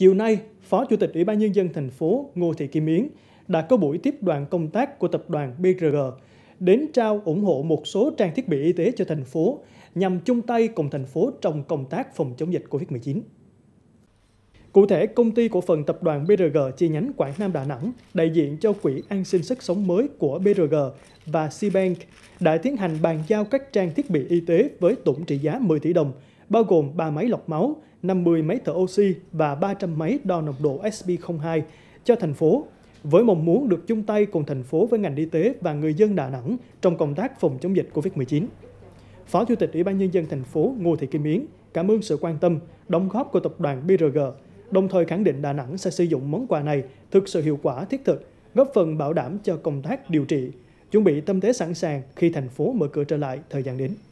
Chiều nay, Phó Chủ tịch Ủy ban Nhân dân thành phố Ngô Thị Kim Yến đã có buổi tiếp đoàn công tác của tập đoàn BRG đến trao ủng hộ một số trang thiết bị y tế cho thành phố nhằm chung tay cùng thành phố trong công tác phòng chống dịch COVID-19. Cụ thể, công ty cổ phần tập đoàn BRG chi nhánh Quảng Nam Đà Nẵng đại diện cho Quỹ An sinh sức sống mới của BRG và Seabank đã tiến hành bàn giao các trang thiết bị y tế với tổng trị giá 10 tỷ đồng, bao gồm 3 máy lọc máu, 50 máy thở oxy và 300 máy đo nồng độ SB02 cho thành phố với mong muốn được chung tay cùng thành phố với ngành y tế và người dân Đà Nẵng trong công tác phòng chống dịch Covid-19. Phó Chủ tịch Ủy ban Nhân dân thành phố Ngô Thị Kim Yến cảm ơn sự quan tâm, đóng góp của tập đoàn BRG đồng thời khẳng định Đà Nẵng sẽ sử dụng món quà này thực sự hiệu quả thiết thực, góp phần bảo đảm cho công tác điều trị, chuẩn bị tâm thế sẵn sàng khi thành phố mở cửa trở lại thời gian đến.